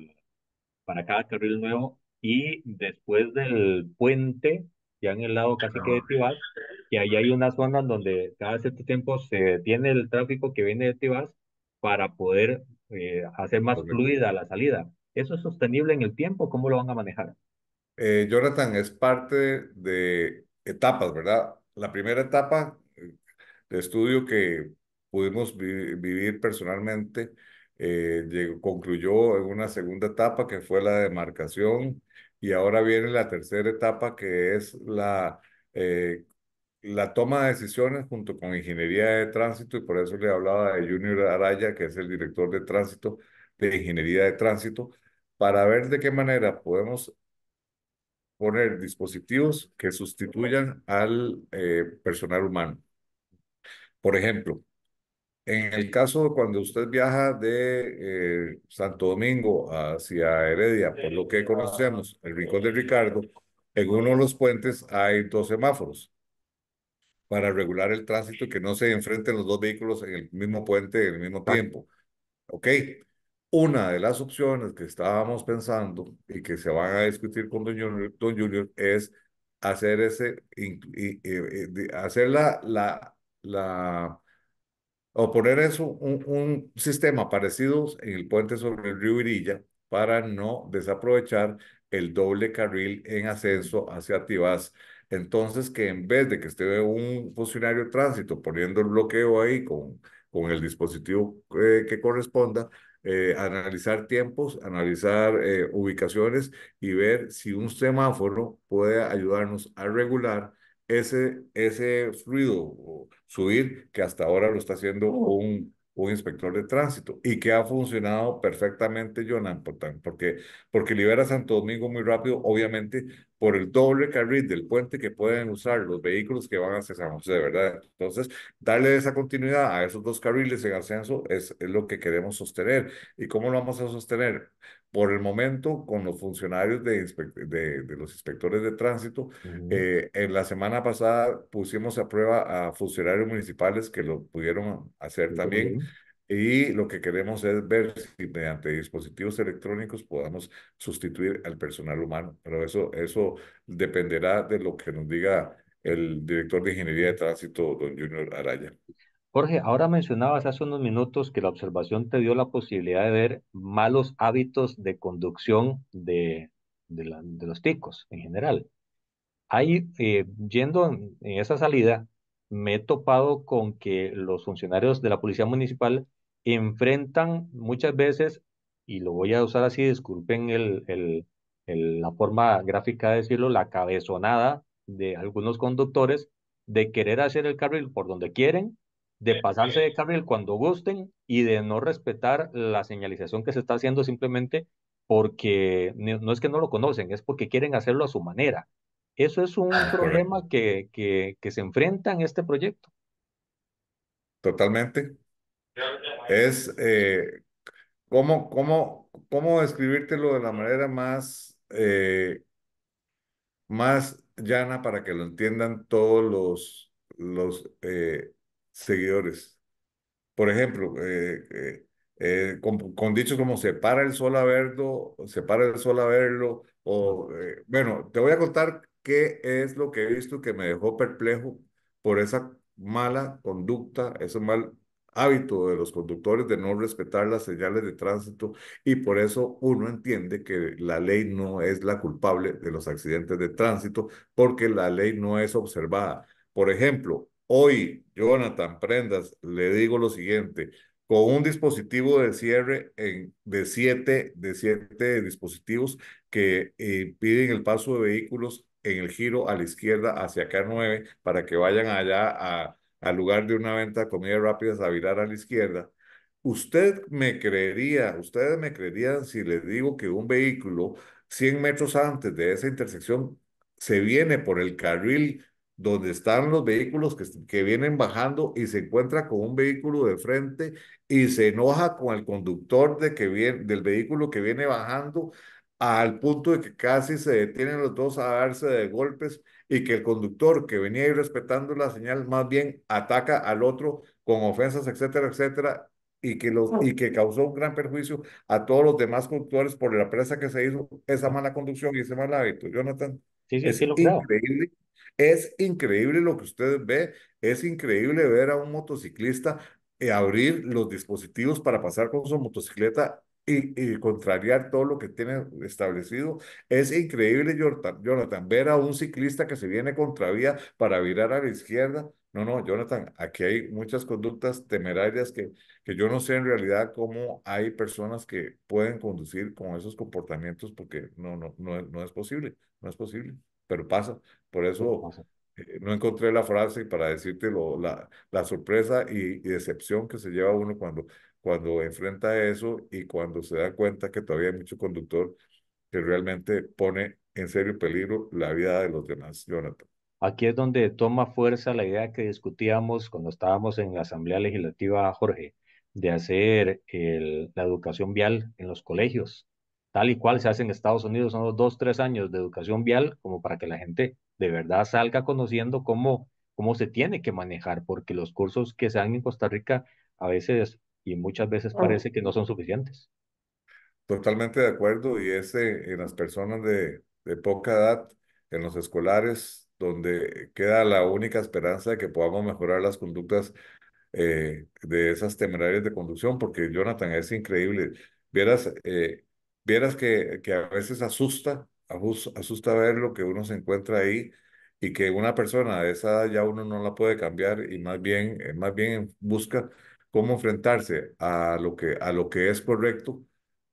para cada carril nuevo y después del puente, ya en el lado casi que de Tibás, que ahí hay una zona donde cada cierto tiempo se detiene el tráfico que viene de Tibás para poder eh, hacer más fluida la salida. ¿Eso es sostenible en el tiempo? ¿Cómo lo van a manejar? Eh, Jonathan, es parte de etapas, ¿verdad? La primera etapa eh, de estudio que pudimos vivir personalmente eh, concluyó en una segunda etapa que fue la demarcación y ahora viene la tercera etapa que es la, eh, la toma de decisiones junto con ingeniería de tránsito y por eso le hablaba de Junior Araya, que es el director de tránsito, de ingeniería de tránsito, para ver de qué manera podemos poner dispositivos que sustituyan al eh, personal humano. Por ejemplo, en el caso cuando usted viaja de eh, Santo Domingo hacia Heredia, por lo que conocemos, el Rincón de Ricardo, en uno de los puentes hay dos semáforos para regular el tránsito y que no se enfrenten los dos vehículos en el mismo puente en el mismo ah. tiempo. ¿Ok? Una de las opciones que estábamos pensando y que se van a discutir con Don Junior, don es hacer ese, eh, eh, hacer la, la, la o poner eso, un, sistema parecido en el puente sobre el río Irilla para no desaprovechar el doble carril en ascenso hacia Tibás. Entonces, que en vez de que esté un funcionario de tránsito poniendo el bloqueo ahí con, con el dispositivo eh, que corresponda, eh, analizar tiempos, analizar eh, ubicaciones y ver si un semáforo puede ayudarnos a regular ese, ese fluido subir que hasta ahora lo está haciendo un, un inspector de tránsito y que ha funcionado perfectamente, Jonathan, porque, porque libera Santo Domingo muy rápido, obviamente por el doble carril del puente que pueden usar los vehículos que van hacia San José, ¿verdad? Entonces, darle esa continuidad a esos dos carriles en ascenso es, es lo que queremos sostener. ¿Y cómo lo vamos a sostener? Por el momento, con los funcionarios de, de, los inspectores de tránsito, eh, en la semana pasada pusimos a prueba a funcionarios municipales que lo pudieron hacer también y lo que queremos es ver si mediante dispositivos electrónicos podamos sustituir al personal humano. Pero eso, eso dependerá de lo que nos diga el director de Ingeniería de Tránsito, don Junior Araya. Jorge, ahora mencionabas hace unos minutos que la observación te dio la posibilidad de ver malos hábitos de conducción de, de, la, de los ticos en general. Ahí, eh, yendo en esa salida, me he topado con que los funcionarios de la Policía Municipal enfrentan muchas veces, y lo voy a usar así, disculpen el, la forma gráfica de decirlo, la cabezonada de algunos conductores de querer hacer el carril por donde quieren, de pasarse de carril cuando gusten y de no respetar la señalización que se está haciendo simplemente porque no es que no lo conocen, es porque quieren hacerlo a su manera. Eso es un problema que, que se enfrenta en este proyecto. Totalmente, es eh, cómo, cómo, describírtelo de la manera más, eh, más llana para que lo entiendan todos los, los eh, seguidores. Por ejemplo, eh, con, con, dichos como separa el sol a verlo, el sol a verlo, o bueno, te voy a contar qué es lo que he visto que me dejó perplejo por esa mala conducta, ese mal hábito de los conductores de no respetar las señales de tránsito y por eso uno entiende que la ley no es la culpable de los accidentes de tránsito porque la ley no es observada. Por ejemplo, hoy Jonathan Prendas le digo lo siguiente, con un dispositivo de cierre de, siete, de dispositivos que impiden el paso de vehículos en el giro a la izquierda hacia Car 9 para que vayan allá a al lugar de una venta de comida rápida a virar a la izquierda, usted me creería, ustedes me creerían si les digo que un vehículo 100 metros antes de esa intersección se viene por el carril donde están los vehículos que, vienen bajando y se encuentra con un vehículo de frente y se enoja con el conductor de del vehículo que viene bajando al punto de que casi se detienen los dos a darse de golpes y que el conductor que venía ir respetando la señal más bien ataca al otro con ofensas, etcétera, etcétera, y que, y que causó un gran perjuicio a todos los demás conductores por la presa que se hizo esa mala conducción y ese mal hábito. Jonathan, sí, sí, es lo increíble. Es increíble lo que ustedes ve, es increíble ver a un motociclista eh, abrir los dispositivos para pasar con su motocicleta y, contrariar todo lo que tiene establecido. Es increíble, Jonathan, ver a un ciclista que se viene contravía para virar a la izquierda. No, no, Jonathan, aquí hay muchas conductas temerarias que, que yo no sé en realidad cómo hay personas que pueden conducir con esos comportamientos porque no, no, no, no es posible, no es posible, pero pasa. Por eso eh, no encontré la frase para decirte la, la sorpresa y decepción que se lleva uno cuando cuando enfrenta eso y cuando se da cuenta que todavía hay mucho conductor que realmente pone en serio peligro la vida de los demás, Jonathan. Aquí es donde toma fuerza la idea que discutíamos cuando estábamos en la Asamblea Legislativa, Jorge, de hacer la educación vial en los colegios. Tal y cual se hace en Estados Unidos, son dos, tres años de educación vial, como para que la gente de verdad salga conociendo cómo, cómo se tiene que manejar, porque los cursos que se dan en Costa Rica a veces y muchas veces oh. parece que no son suficientes. Totalmente de acuerdo, y ese en las personas de, poca edad, en los escolares, donde queda la única esperanza de que podamos mejorar las conductas eh, de esas temerarias de conducción, porque Jonathan es increíble. Vieras, eh, vieras que, que a veces asusta, asusta ver lo que uno se encuentra ahí y que una persona de esa edad ya uno no la puede cambiar y más bien, eh, más bien busca cómo enfrentarse a lo que, a lo que es correcto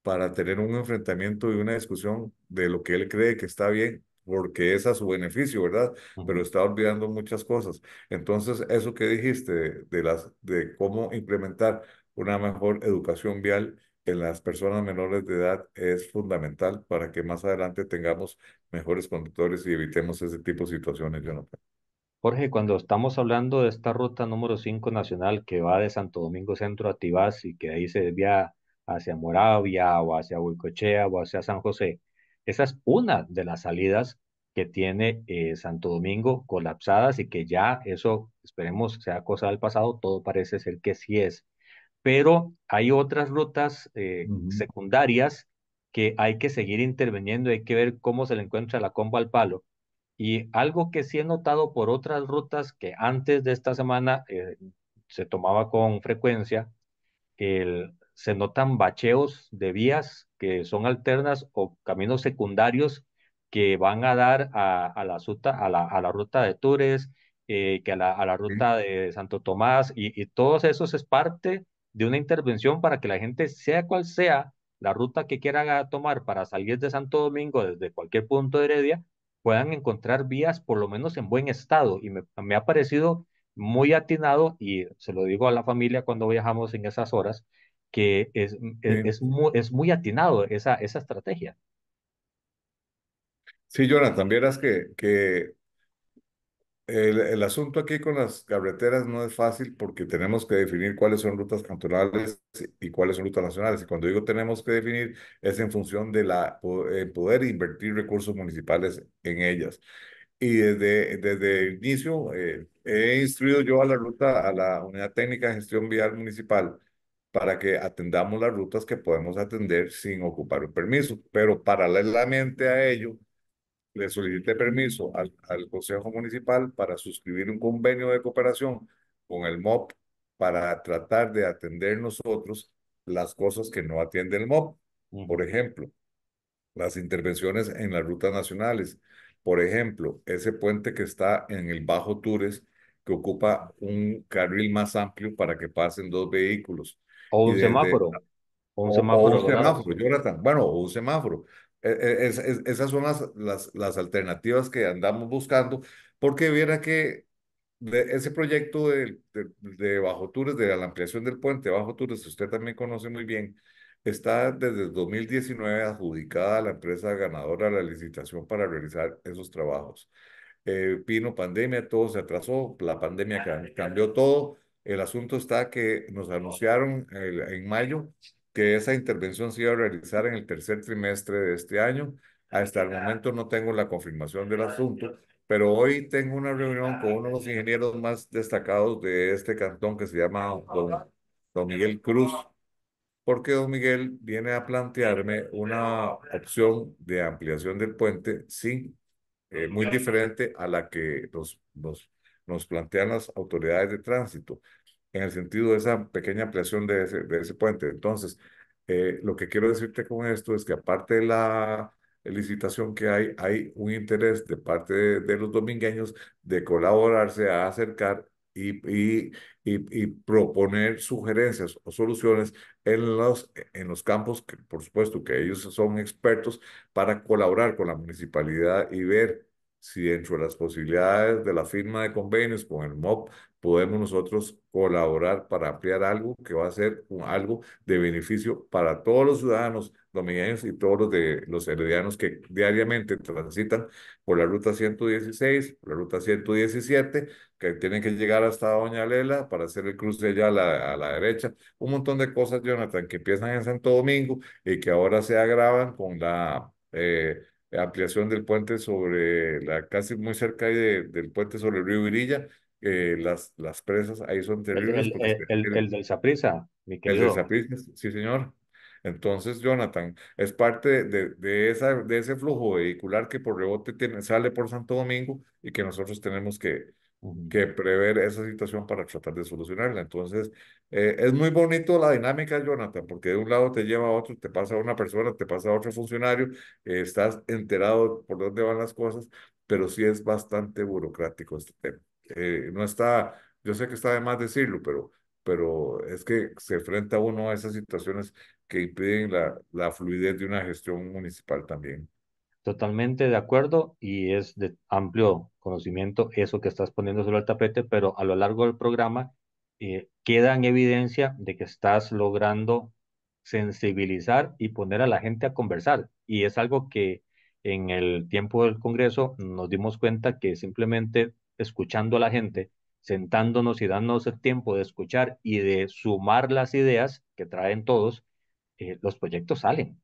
para tener un enfrentamiento y una discusión de lo que él cree que está bien, porque es a su beneficio, ¿verdad? Pero está olvidando muchas cosas. Entonces, eso que dijiste de, las, de cómo implementar una mejor educación vial en las personas menores de edad es fundamental para que más adelante tengamos mejores conductores y evitemos ese tipo de situaciones, Jonathan. Jorge, cuando estamos hablando de esta ruta número 5 nacional que va de Santo Domingo Centro a Tibás y que ahí se desvía hacia Moravia o hacia Huicochea o hacia San José, esa es una de las salidas que tiene eh, Santo Domingo colapsadas y que ya eso, esperemos sea cosa del pasado, todo parece ser que sí es. Pero hay otras rutas eh, secundarias que hay que seguir interviniendo, hay que ver cómo se le encuentra la comba al palo y algo que sí he notado por otras rutas que antes de esta semana eh, se tomaba con frecuencia, que se notan bacheos de vías que son alternas o caminos secundarios que van a dar a, la, ruta, a, ruta de Tours, que a la, ruta de Santo Tomás, y, todos esos es parte de una intervención para que la gente, sea cual sea la ruta que quiera tomar para salir de Santo Domingo desde cualquier punto de Heredia, puedan encontrar vías por lo menos en buen estado. Y me, ha parecido muy atinado, y se lo digo a la familia cuando viajamos en esas horas, que es, mm, e, es, muy, es muy atinado esa, estrategia. Sí, Jonathan, vieras que, que el, el, asunto aquí con las carreteras no es fácil porque tenemos que definir cuáles son rutas cantonales y cuáles son rutas nacionales. Y cuando digo tenemos que definir, es en función de la, eh, poder invertir recursos municipales en ellas. Y desde, desde el inicio eh, he instruido yo a la ruta, a la Unidad Técnica de Gestión Vial Municipal, para que atendamos las rutas que podemos atender sin ocupar un permiso. Pero paralelamente a ello, le solicité permiso al, Consejo Municipal para suscribir un convenio de cooperación con el MOP para tratar de atender nosotros las cosas que no atiende el MOP. Por ejemplo, las intervenciones en las rutas nacionales. Por ejemplo, ese puente que está en el Bajo Tures, que ocupa un carril más amplio para que pasen dos vehículos. O un semáforo. O un semáforo. Bueno, o un semáforo. E-, e-, esas son las, las, alternativas que andamos buscando, porque viera que ese proyecto de, Bajo Tours, de la ampliación del puente Bajo Tures, usted también conoce muy bien, está desde 2019 adjudicada a la empresa ganadora la licitación para realizar esos trabajos. pino eh, pandemia, todo se atrasó, la pandemia ah, cambió todo. El asunto está que nos anunciaron en mayo que esa intervención se iba a realizar en el tercer trimestre de este año. Hasta el momento no tengo la confirmación del asunto, pero hoy tengo una reunión con uno de los ingenieros más destacados de este cantón que se llama don, Miguel Cruz, porque don Miguel viene a plantearme una opción de ampliación del puente, sí, eh, muy diferente a la que nos, nos plantean las autoridades de tránsito en el sentido de esa pequeña ampliación de ese, puente. Entonces, eh, lo que quiero decirte con esto es que aparte de la licitación que hay, hay un interés de parte de, los domingueños de colaborarse, a acercar y, y, proponer sugerencias o soluciones en los, en los campos, que por supuesto que ellos son expertos, para colaborar con la municipalidad y ver si dentro de las posibilidades de la firma de convenios con el MOP podemos nosotros colaborar para ampliar algo que va a ser algo de beneficio para todos los ciudadanos dominicanos y todos los, de, los heredianos que diariamente transitan por la ruta 116, la ruta 117, que tienen que llegar hasta Doña Lela para hacer el cruce allá a la, a la derecha. Un montón de cosas, Jonathan, que empiezan en Santo Domingo y que ahora se agravan con la... Eh, ampliación del puente sobre la, casi muy cerca del puente sobre el río Virilla, eh, las, las presas ahí son terribles. El, el, del Saprisa, El del sí, señor. Entonces, Jonathan, es parte de, esa, de ese flujo vehicular que por rebote sale por Santo Domingo y que nosotros tenemos que, que prever esa situación para tratar de solucionarla. Entonces, eh, es muy bonito la dinámica, Jonathan, porque de un lado te lleva a otro, te pasa a una persona, te pasa a otro funcionario, estás enterado por dónde van las cosas, pero sí es bastante burocrático este tema. Eh, no está, yo sé que está de más decirlo, pero pero es que se enfrenta uno a esas situaciones que impiden la, la fluidez de una gestión municipal también. Totalmente de acuerdo y es de amplio conocimiento eso que estás poniendo sobre el tapete, pero a lo largo del programa eh, queda en evidencia de que estás logrando sensibilizar y poner a la gente a conversar. Y es algo que en el tiempo del Congreso nos dimos cuenta que simplemente escuchando a la gente, sentándonos y dándonos el tiempo de escuchar y de sumar las ideas que traen todos, eh, los proyectos salen.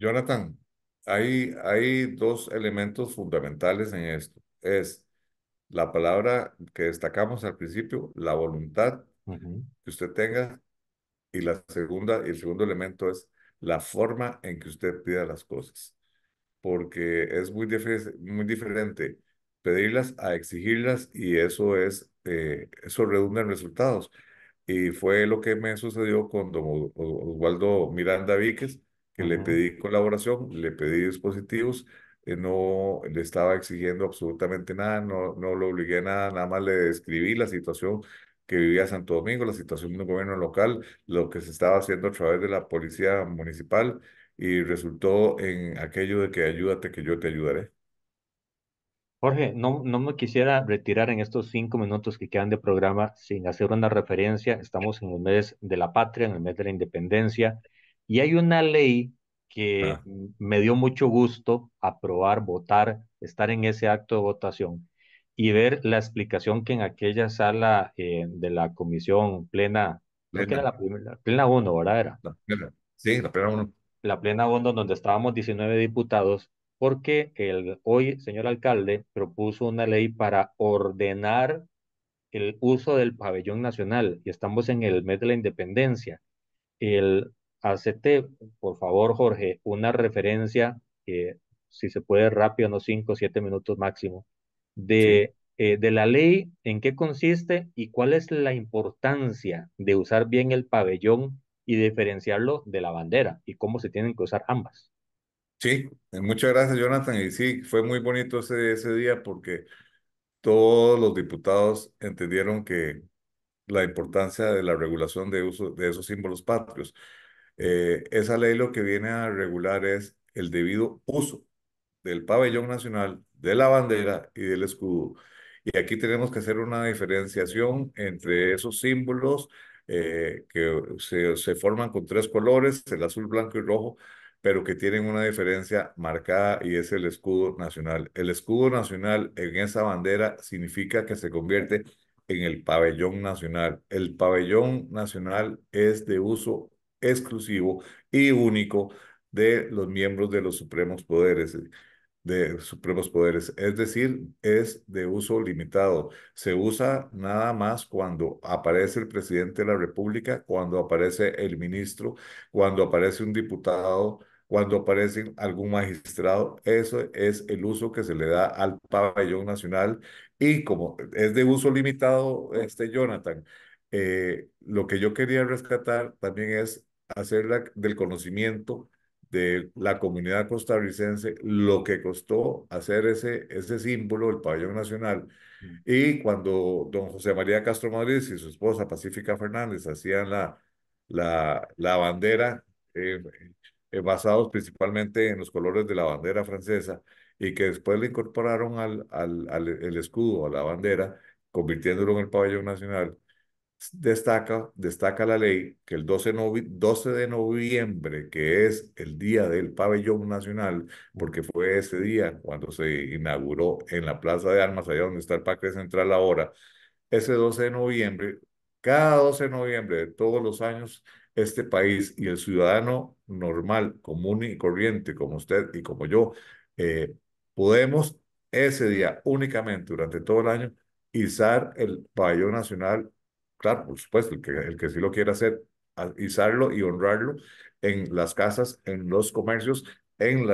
Jonathan, hay, hay dos elementos fundamentales en esto. Es la palabra que destacamos al principio, la voluntad que usted tenga. Y la segunda, el segundo elemento es la forma en que usted pida las cosas. Porque es muy, muy diferente pedirlas a exigirlas y eso es, eh, eso redunda en resultados. Y fue lo que me sucedió con don Oswaldo Miranda Víquez, que le pedí colaboración, le pedí dispositivos, eh, no le estaba exigiendo absolutamente nada, no, no lo obligué a nada, nada más le describí la situación que vivía Santo Domingo, la situación del gobierno local, lo que se estaba haciendo a través de la policía municipal y resultó en aquello de que ayúdate que yo te ayudaré. Jorge, no, no me quisiera retirar en estos cinco minutos que quedan de programa sin hacer una referencia. Estamos en el mes de la patria, en el mes de la independencia. Y hay una ley que ah. me dio mucho gusto aprobar, votar, estar en ese acto de votación y ver la explicación que en aquella sala eh, de la comisión plena, era la, plena 1, ¿verdad? Era? Sí, la plena 1. La plena 1, donde estábamos 19 diputados, porque el hoy señor alcalde propuso una ley para ordenar el uso del pabellón nacional y estamos en el mes de la independencia. El hacete, por favor, Jorge, una referencia, si se puede rápido, 5 cinco, siete minutos máximo, de, eh, de la ley, en qué consiste y cuál es la importancia de usar bien el pabellón y diferenciarlo de la bandera y cómo se tienen que usar ambas. Sí, eh, muchas gracias Jonathan. Y sí, fue muy bonito ese, ese día porque todos los diputados entendieron que la importancia de la regulación de uso de esos símbolos patrios. Eh, esa ley lo que viene a regular es el debido uso del pabellón nacional, de la bandera y del escudo. Y aquí tenemos que hacer una diferenciación entre esos símbolos eh, que se, se forman con tres colores, el azul, blanco y rojo, pero que tienen una diferencia marcada y es el escudo nacional. El escudo nacional en esa bandera significa que se convierte en el pabellón nacional. El pabellón nacional es de uso exclusivo y único de los miembros de los supremos poderes de supremos poderes, es decir, es de uso limitado. Se usa nada más cuando aparece el presidente de la República, cuando aparece el ministro, cuando aparece un diputado, cuando aparece algún magistrado. Eso es el uso que se le da al pabellón nacional y como es de uso limitado, este Jonathan, eh, lo que yo quería rescatar también es hacer del conocimiento de la comunidad costarricense lo que costó hacer ese, ese símbolo, el pabellón nacional. Mm. Y cuando don José María Castro Madrid y su esposa Pacífica Fernández hacían la, la, la bandera, eh, eh, basados principalmente en los colores de la bandera francesa, y que después le incorporaron al, el escudo, a la bandera, convirtiéndolo en el pabellón nacional, destaca, destaca la ley que el 12, de noviembre, que es el día del pabellón nacional, porque fue ese día cuando se inauguró en la Plaza de Armas, allá donde está el Parque Central ahora, ese 12 de noviembre, cada 12 de noviembre de todos los años, este país y el ciudadano normal, común y corriente, como usted y como yo, eh, podemos ese día únicamente durante todo el año izar el pabellón nacional Claro, por supuesto, el que, el que sí lo quiera hacer, izarlo y honrarlo en las casas, en los comercios, en,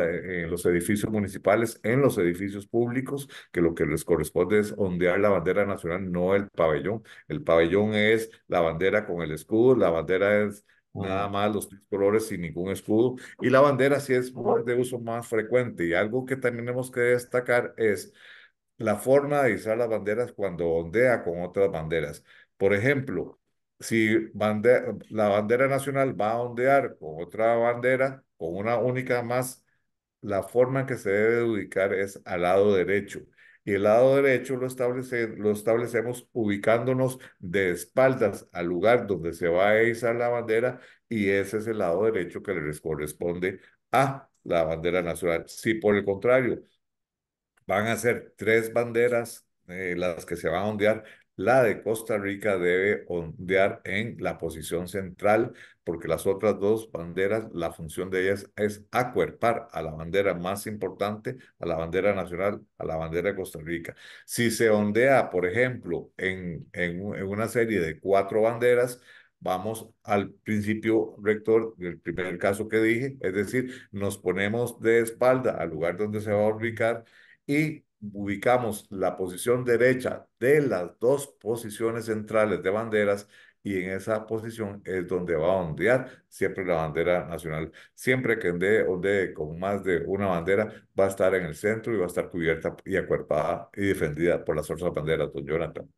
los edificios municipales, en los edificios públicos, que lo que les corresponde es ondear la bandera nacional, no el pabellón. El pabellón es la bandera con el escudo, la bandera es nada mm. más los tres colores sin ningún escudo, y la bandera sí es de uso más frecuente. Y algo que también tenemos que destacar es la forma de izar las banderas cuando ondea con otras banderas. Por ejemplo, si la bandera nacional va a ondear con otra bandera, con una única más, la forma en que se debe ubicar es al lado derecho. Y el lado derecho lo, establece, lo establecemos ubicándonos de espaldas al lugar donde se va a izar la bandera y ese es el lado derecho que le corresponde a la bandera nacional. Si por el contrario van a ser tres banderas eh, las que se van a ondear, la de Costa Rica debe ondear en la posición central porque las otras dos banderas, la función de ellas es acuerpar a la bandera más importante, a la bandera nacional, a la bandera de Costa Rica. Si se ondea, por ejemplo, en, una serie de cuatro banderas, vamos al principio rector del primer caso que dije, es decir, nos ponemos de espalda al lugar donde se va a ubicar y ubicamos la posición derecha de las dos posiciones centrales de banderas y en esa posición es donde va a ondear siempre la bandera nacional. Siempre que ondee, ondee con más de una bandera, va a estar en el centro y va a estar cubierta y acuerpada y defendida por las otras banderas, don Jonathan.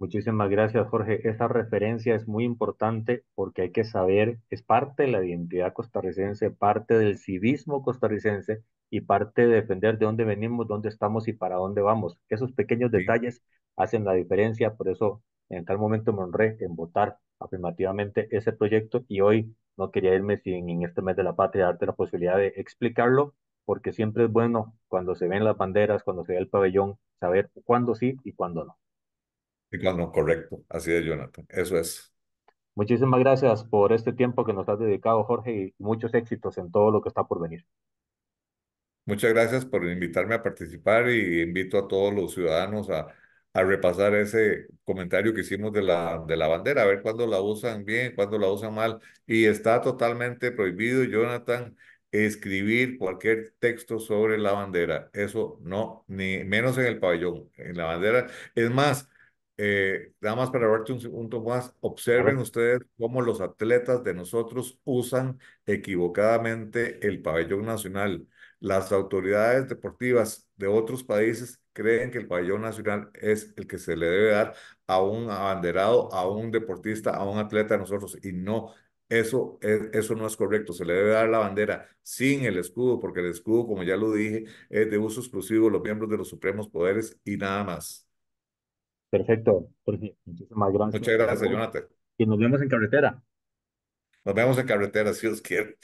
Muchísimas gracias, Jorge. Esa referencia es muy importante porque hay que saber, es parte de la identidad costarricense, parte del civismo costarricense y parte de defender de dónde venimos, dónde estamos y para dónde vamos. Esos pequeños detalles hacen la diferencia, por eso en tal momento me honré en votar afirmativamente ese proyecto y hoy no quería irme sin en este mes de la patria darte la posibilidad de explicarlo, porque siempre es bueno cuando se ven las banderas, cuando se ve el pabellón, saber cuándo sí y cuándo no. Y claro correcto, así es, Jonathan, eso es. Muchísimas gracias por este tiempo que nos has dedicado, Jorge, y muchos éxitos en todo lo que está por venir. Muchas gracias por invitarme a participar y invito a todos los ciudadanos a, repasar ese comentario que hicimos de la, bandera, a ver cuándo la usan bien, cuándo la usan mal. Y está totalmente prohibido, Jonathan, escribir cualquier texto sobre la bandera. Eso no, ni menos en el pabellón, en la bandera. Es más, eh, nada más para darte un segundo más, observen ustedes cómo los atletas de nosotros usan equivocadamente el pabellón nacional las autoridades deportivas de otros países creen que el pabellón nacional es el que se le debe dar a un abanderado, a un deportista, a un atleta de nosotros. Y no, eso, eso no es correcto. Se le debe dar la bandera sin el escudo, porque el escudo, como ya lo dije, es de uso exclusivo de los miembros de los supremos poderes y nada más. Perfecto, Muchas gracias, Jonathan. Y nos vemos en carretera. Nos vemos en carretera, si os quiere.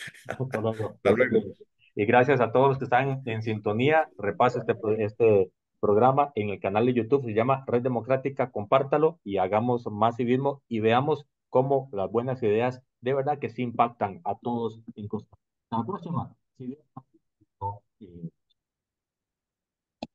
Y gracias a todos los que están en sintonía. repase este, este programa en el canal de YouTube. Se llama Red Democrática. Compártalo y hagamos más civismo y veamos cómo las buenas ideas de verdad que sí impactan a todos en Costa. Hasta la próxima.